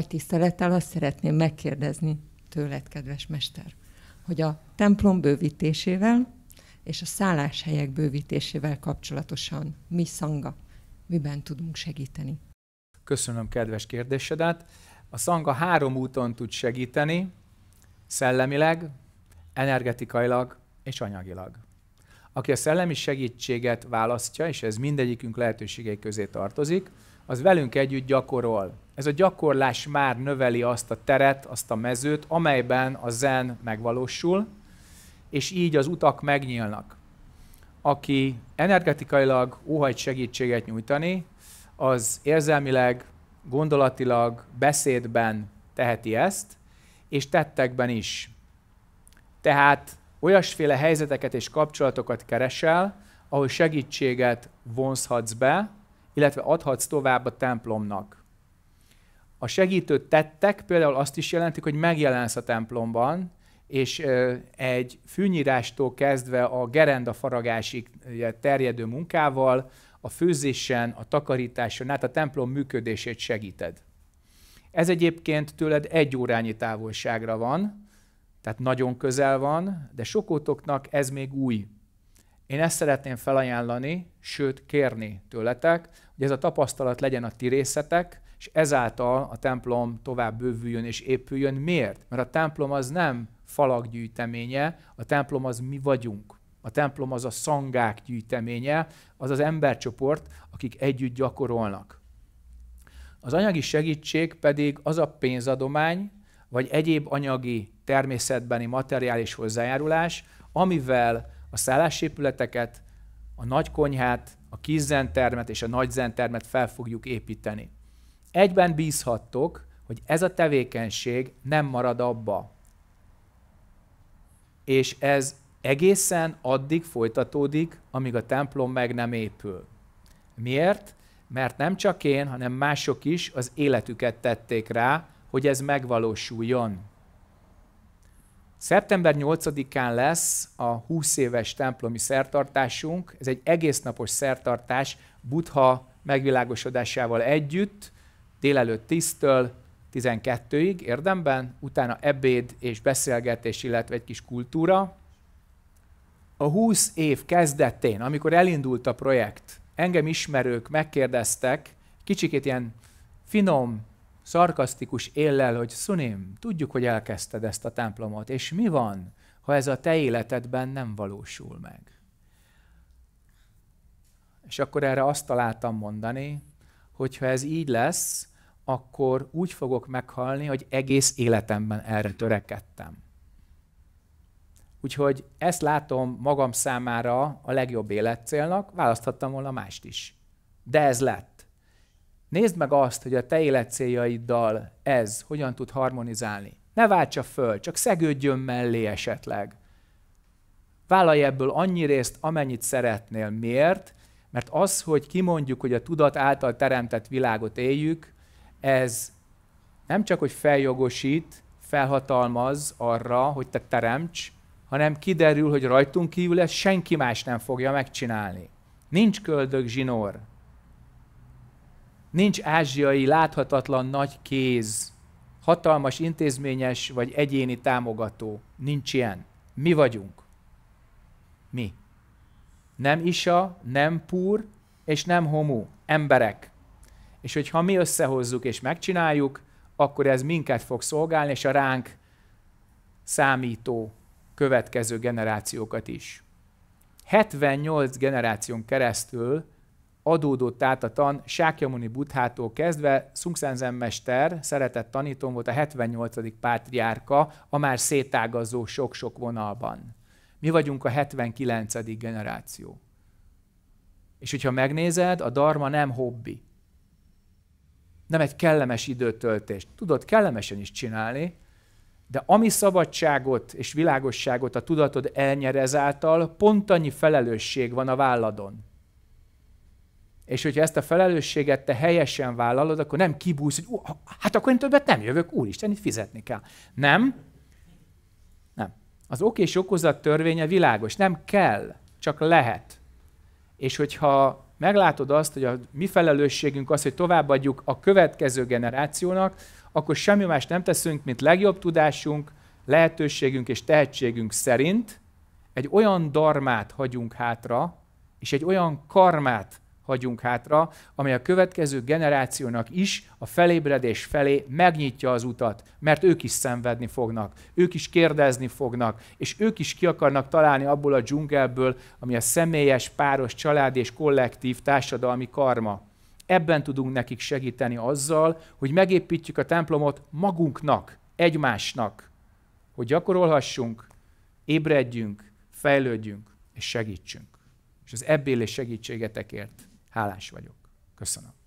nagy tisztelettel azt szeretném megkérdezni tőled, kedves mester, hogy a templom bővítésével és a szálláshelyek bővítésével kapcsolatosan mi szanga, miben tudunk segíteni? Köszönöm kedves kérdésedet. A szanga három úton tud segíteni, szellemileg, energetikailag és anyagilag. Aki a szellemi segítséget választja, és ez mindegyikünk lehetőségei közé tartozik, az velünk együtt gyakorol. Ez a gyakorlás már növeli azt a teret, azt a mezőt, amelyben a zen megvalósul, és így az utak megnyílnak. Aki energetikailag óhajt segítséget nyújtani, az érzelmileg, gondolatilag, beszédben teheti ezt, és tettekben is. Tehát olyasféle helyzeteket és kapcsolatokat keresel, ahol segítséget vonzhatsz be, illetve adhatsz tovább a templomnak. A segítő tettek például azt is jelentik, hogy megjelensz a templomban, és egy fűnyírástól kezdve a gerenda faragásig terjedő munkával, a főzésen, a takarításon át a templom működését segíted. Ez egyébként tőled egy órányi távolságra van, tehát nagyon közel van, de sokótoknak ez még új. Én ezt szeretném felajánlani, sőt kérni tőletek, hogy ez a tapasztalat legyen a ti részetek, és ezáltal a templom tovább bővüljön és épüljön. Miért? Mert a templom az nem falak gyűjteménye, a templom az mi vagyunk. A templom az a szangák gyűjteménye, az az embercsoport, akik együtt gyakorolnak. Az anyagi segítség pedig az a pénzadomány, vagy egyéb anyagi, természetbeni, materiális hozzájárulás, amivel a szállásépületeket, a nagykonyhát, a kis zentermet és a nagy zentermet fel fogjuk építeni. Egyben bízhattok, hogy ez a tevékenység nem marad abba. És ez egészen addig folytatódik, amíg a templom meg nem épül. Miért? Mert nem csak én, hanem mások is az életüket tették rá, hogy ez megvalósuljon. Szeptember 8-án lesz a 20 éves templomi szertartásunk. Ez egy egésznapos szertartás Buddha megvilágosodásával együtt, délelőtt 10-től 12-ig érdemben, utána ebéd és beszélgetés, illetve egy kis kultúra. A 20 év kezdetén, amikor elindult a projekt, engem ismerők megkérdeztek, kicsikét ilyen finom, szarkasztikus éllel, hogy Szunim, tudjuk, hogy elkezdted ezt a templomot, és mi van, ha ez a te életedben nem valósul meg? És akkor erre azt találtam mondani, hogy ha ez így lesz, akkor úgy fogok meghalni, hogy egész életemben erre törekedtem. Úgyhogy ezt látom magam számára a legjobb életcélnak, választhattam volna mást is. De ez lett. Nézd meg azt, hogy a te élet céljaiddal ez hogyan tud harmonizálni. Ne váltsa föl, csak szegődjön mellé esetleg. Vállalj ebből annyi részt, amennyit szeretnél. Miért? Mert az, hogy kimondjuk, hogy a tudat által teremtett világot éljük, ez nem csak, hogy feljogosít, felhatalmaz arra, hogy te teremts, hanem kiderül, hogy rajtunk kívül ezt senki más nem fogja megcsinálni. Nincs köldög zsinór, Nincs ázsiai láthatatlan nagy kéz, hatalmas intézményes vagy egyéni támogató. Nincs ilyen. Mi vagyunk. Mi. Nem isa, nem púr, és nem homú. Emberek. És hogyha mi összehozzuk és megcsináljuk, akkor ez minket fog szolgálni, és a ránk számító következő generációkat is. 78 generáción keresztül adódott át a tan Sákyamuni Buthától kezdve, Szungszenzen mester, szeretett tanítom volt a 78. pátriárka, a már szétágazó sok-sok vonalban. Mi vagyunk a 79. generáció. És hogyha megnézed, a darma nem hobbi. Nem egy kellemes időtöltést. Tudod kellemesen is csinálni, de ami szabadságot és világosságot a tudatod elnyer ezáltal, pont annyi felelősség van a válladon. És hogyha ezt a felelősséget te helyesen vállalod, akkor nem kibújsz, hogy uh, hát akkor én többet nem jövök, úristen, itt fizetni kell. Nem. Nem. Az ok és okozat törvénye világos. Nem kell, csak lehet. És hogyha meglátod azt, hogy a mi felelősségünk az, hogy továbbadjuk a következő generációnak, akkor semmi más nem teszünk, mint legjobb tudásunk, lehetőségünk és tehetségünk szerint egy olyan darmát hagyunk hátra, és egy olyan karmát hagyunk hátra, amely a következő generációnak is a felébredés felé megnyitja az utat, mert ők is szenvedni fognak, ők is kérdezni fognak, és ők is ki akarnak találni abból a dzsungelből, ami a személyes, páros, család és kollektív társadalmi karma. Ebben tudunk nekik segíteni azzal, hogy megépítjük a templomot magunknak, egymásnak, hogy gyakorolhassunk, ébredjünk, fejlődjünk és segítsünk. És az ebbéli segítségetekért Hálás vagyok. Köszönöm.